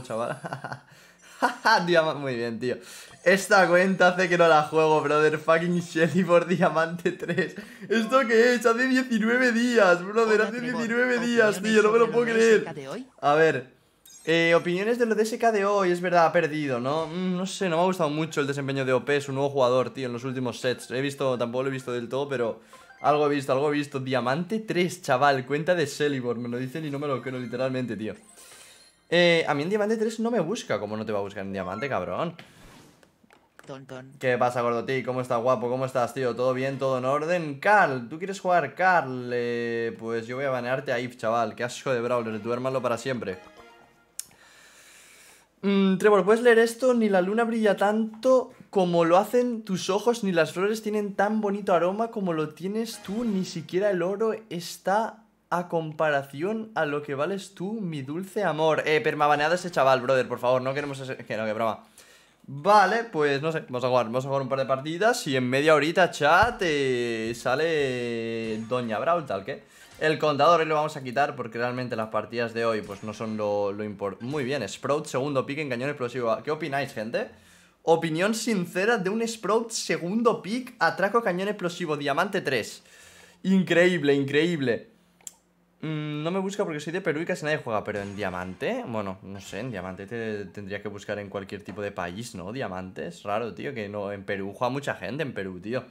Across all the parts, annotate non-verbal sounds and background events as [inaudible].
chaval. [laughs] Muy bien, tío. Esta cuenta hace que no la juego, brother. Fucking Shelly por Diamante 3. ¿Esto qué es? Hace 19 días, brother. Hace 19 días, tío. No me lo puedo creer. A ver. Eh, opiniones de lo de SK de hoy, es verdad, ha perdido, ¿no? Mm, no sé, no me ha gustado mucho el desempeño de OP, es un nuevo jugador, tío, en los últimos sets. He visto, tampoco lo he visto del todo, pero algo he visto, algo he visto. Diamante 3, chaval, cuenta de Celibor, me lo dicen y no me lo creo literalmente, tío. Eh, a mí en Diamante 3 no me busca. ¿Cómo no te va a buscar en Diamante, cabrón? ¿Qué pasa, Gordoti? ¿Cómo estás, guapo? ¿Cómo estás, tío? ¿Todo bien? ¿Todo en orden? Carl, ¿tú quieres jugar? Carl, eh, pues yo voy a banearte a If, chaval. Qué asco de Brawler, hermano para siempre. Mm, Trevor, ¿puedes leer esto? Ni la luna brilla tanto como lo hacen tus ojos, ni las flores tienen tan bonito aroma como lo tienes tú, ni siquiera el oro está a comparación a lo que vales tú, mi dulce amor. Eh, permabaneado ese chaval, brother, por favor, no queremos ese... Que no, que broma. Vale, pues no sé, vamos a jugar, vamos a jugar un par de partidas y en media horita, chat, eh, sale Doña Brawl, tal que... El contador hoy lo vamos a quitar porque realmente las partidas de hoy pues no son lo, lo importante. Muy bien, Sprout, segundo pick en cañón explosivo. ¿Qué opináis, gente? Opinión sincera de un Sprout, segundo pick, atraco cañón explosivo, diamante 3. Increíble, increíble. Mm, no me busca porque soy de Perú y casi nadie juega, pero en diamante, bueno, no sé, en diamante te tendría que buscar en cualquier tipo de país, ¿no? Diamante, es raro, tío, que no, en Perú juega mucha gente, en Perú, tío.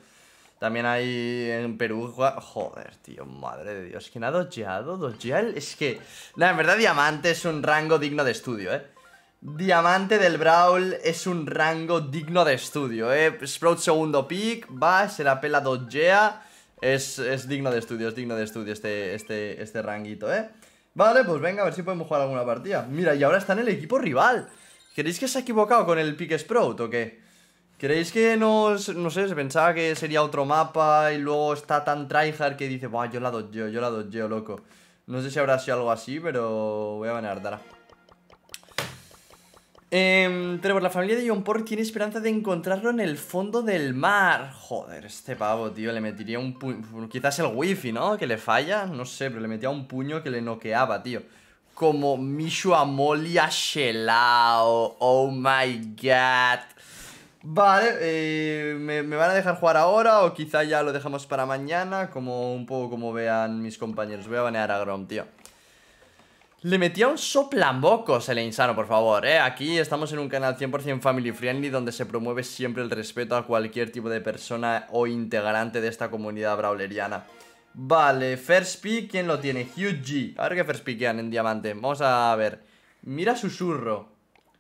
También hay en Perú. juega... Joder, tío, madre de Dios. ¿Quién ha dojeado? ¿Dogeal? Es que. Nada, en verdad, diamante es un rango digno de estudio, eh. Diamante del Brawl es un rango digno de estudio, eh. Sprout segundo pick, va, se la pela dojea. Es, es digno de estudio, es digno de estudio este, este, este ranguito, ¿eh? Vale, pues venga, a ver si podemos jugar alguna partida Mira, y ahora está en el equipo rival ¿Queréis que se ha equivocado con el Pick Sprout o qué? ¿Queréis que no, no sé, se pensaba que sería otro mapa y luego está tan tryhard que dice, Buah, yo la doy yo, yo la doy yo, loco. No sé si habrá sido algo así, pero voy a ganar, Dara. Eh, Trevor, la familia de John Pork tiene esperanza de encontrarlo en el fondo del mar. Joder, este pavo, tío, le metiría un puño. Quizás el wifi, ¿no? Que le falla, no sé, pero le metía un puño que le noqueaba, tío. Como Mishu Molia Shelao. Oh my god. Vale, eh, ¿me, ¿me, van a dejar jugar ahora o quizá ya lo dejamos para mañana? Como un poco como vean mis compañeros. Voy a banear a Grom, tío. Le metía un soplamboco, el insano, por favor, ¿eh? Aquí estamos en un canal 100% family friendly donde se promueve siempre el respeto a cualquier tipo de persona o integrante de esta comunidad brawleriana. Vale, first pick, ¿quién lo tiene? Hugh G. A ver qué first pickean en diamante. Vamos a ver. Mira susurro.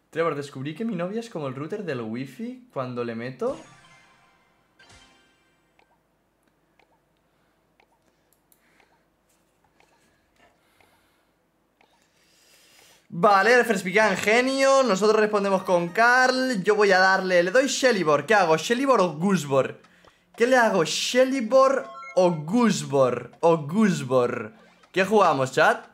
Trevor, descubrí que mi novia es como el router del wifi cuando le meto... Vale, el Frespican, genio. Nosotros respondemos con Carl. Yo voy a darle. Le doy Shellybor, ¿Qué hago? Shellybor o Gusbor? ¿Qué le hago? Shellybor o Gusbor? O Gusbor. ¿Qué jugamos, chat?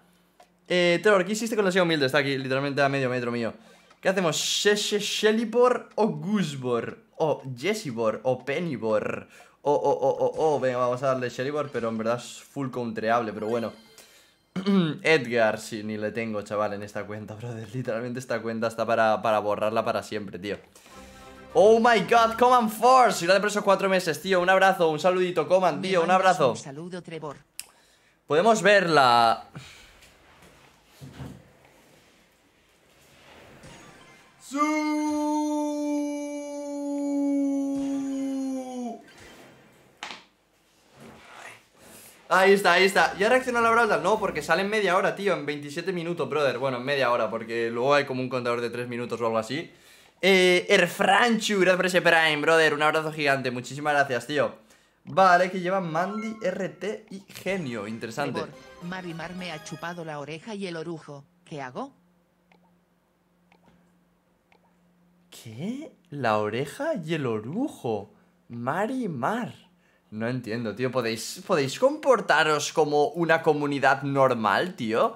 Eh, Trevor, ¿qué hiciste con la silla humilde? Está aquí, literalmente a medio metro mío. ¿Qué hacemos? ¿Shellibor o Gusbor? O Jessibor o Pennybor. O, o, o, o, o. Venga, vamos a darle Shellybor, pero en verdad es full counterable, pero bueno. [clears throat] Edgar, si ni le tengo, chaval, en esta cuenta, [laughs] brother. Literalmente esta cuenta está para, borrarla para siempre, tío. Oh my god, Coman Force. la de preso cuatro meses, tío. Un abrazo, un saludito, Coman, tío. Un abrazo. Un saludo, Trevor. Podemos verla. Ahí está, ahí está. ¿Ya reaccionó la verdad No, porque sale en media hora, tío, en 27 minutos, brother. Bueno, en media hora, porque luego hay como un contador de 3 minutos o algo así. Eh, Erfranchu, gracias por ese Prime, brother. Un abrazo gigante, muchísimas gracias, tío. Vale, que lleva Mandy, RT y Genio. Interesante. Marimar me ha chupado la oreja y el orujo. ¿Qué hago? ¿Qué? ¿La oreja y el orujo? Marimar. No entiendo, tío. ¿Podéis, ¿Podéis comportaros como una comunidad normal, tío?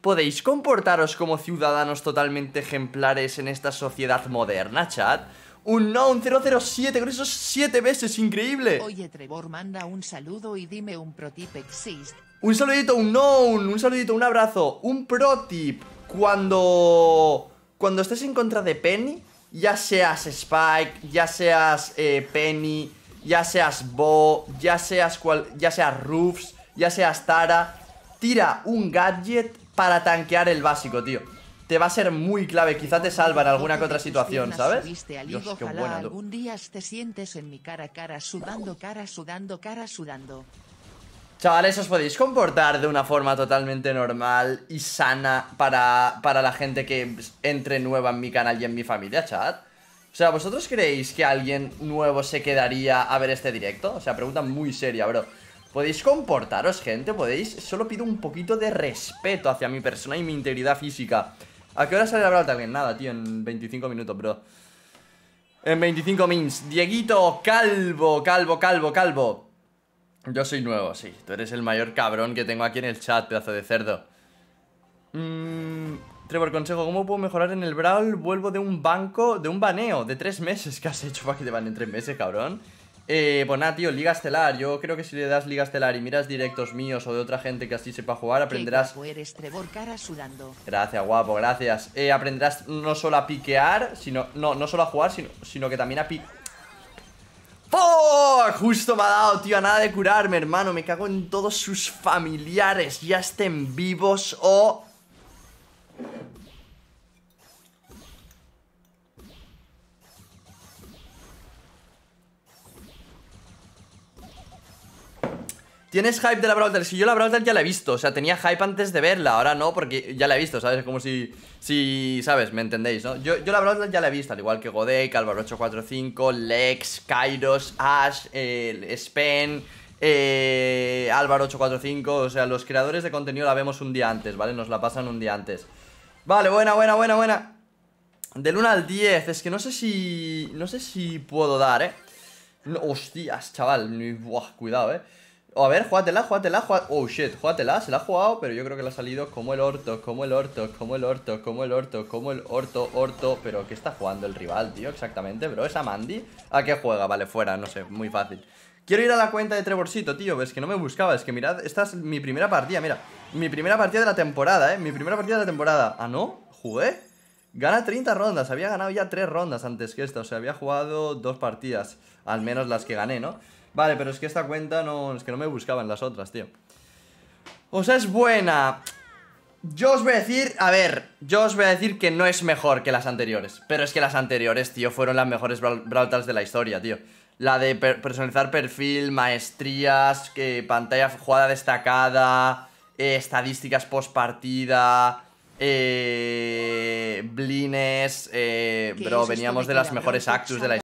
¿Podéis comportaros como ciudadanos totalmente ejemplares en esta sociedad moderna, chat? Un no, 007, con esos 7 veces, increíble. Oye, Trevor, manda un saludo y dime un protip exist. Un saludito, un no, un, saludito, un abrazo. Un protip. Cuando. Cuando estés en contra de Penny, ya seas Spike, ya seas eh, Penny ya seas Bo, ya seas, cual, ya seas Roofs, ya seas Tara, tira un gadget para tanquear el básico, tío. Te va a ser muy clave, quizá te salva en alguna que otra situación, ¿sabes? Dios, qué buena, día te sientes en mi cara, cara, sudando, cara, sudando, cara, sudando. Chavales, os podéis comportar de una forma totalmente normal y sana para, para la gente que entre nueva en mi canal y en mi familia, chat. O sea, ¿vosotros creéis que alguien nuevo se quedaría a ver este directo? O sea, pregunta muy seria, bro. ¿Podéis comportaros, gente? ¿Podéis? Solo pido un poquito de respeto hacia mi persona y mi integridad física. ¿A qué hora sale la brava también? Nada, tío, en 25 minutos, bro. En 25 mins. Dieguito, calvo, calvo, calvo, calvo. Yo soy nuevo, sí. Tú eres el mayor cabrón que tengo aquí en el chat, pedazo de cerdo. Mmm... Trevor, consejo, ¿cómo puedo mejorar en el Brawl? Vuelvo de un banco, de un baneo de tres meses [laughs] que has hecho para que te en tres meses, cabrón. Eh, pues nada, tío, Liga Estelar. Yo creo que si le das Liga Estelar y miras directos míos o de otra gente que así sepa jugar, aprenderás. Qué eres, Trevor, cara sudando. Gracias, guapo, gracias. Eh, aprenderás no solo a piquear, sino. No, no solo a jugar, sino, sino que también a piquear. Fuck, Justo me ha dado, tío, a nada de curarme, hermano. Me cago en todos sus familiares, ya estén vivos o. Tienes hype de la Brawl Si yo la Brawl ya la he visto, o sea, tenía hype antes de verla, ahora no, porque ya la he visto, ¿sabes? como si, si, ¿sabes? ¿Me entendéis, no? Yo, yo la Brawl ya la he visto, al igual que Godek, Álvaro845, Lex, Kairos, Ash, Spen, eh, Álvaro845, o sea, los creadores de contenido la vemos un día antes, ¿vale? Nos la pasan un día antes. Vale, buena, buena, buena, buena. De 1 al 10, es que no sé si, no sé si puedo dar, ¿eh? hostias, chaval, buah, cuidado, ¿eh? O a ver, jugátela, jugatela jugátela. Oh shit, jugátela, se la ha jugado, pero yo creo que la ha salido como el orto, como el orto, como el orto, como el orto, como el orto, orto. Pero ¿qué está jugando el rival, tío? Exactamente, bro. ¿Esa Mandy? ¿A qué juega? Vale, fuera, no sé, muy fácil. Quiero ir a la cuenta de Trevorcito, tío. Es que no me buscaba, es que mirad, esta es mi primera partida, mira. Mi primera partida de la temporada, eh. Mi primera partida de la temporada. Ah, ¿no? ¿Jugué? Gana 30 rondas, había ganado ya 3 rondas antes que esto o sea, había jugado dos partidas, al menos las que gané, ¿no? Vale, pero es que esta cuenta no... Es que no me buscaban las otras, tío O sea, es buena Yo os voy a decir... A ver, yo os voy a decir que no es mejor que las anteriores Pero es que las anteriores, tío, fueron las mejores Brawl de la historia, tío La de personalizar perfil, maestrías, que pantalla jugada destacada eh, Estadísticas post partida... Eh, blines, eh, bro, veníamos de las mejores Actus de la historia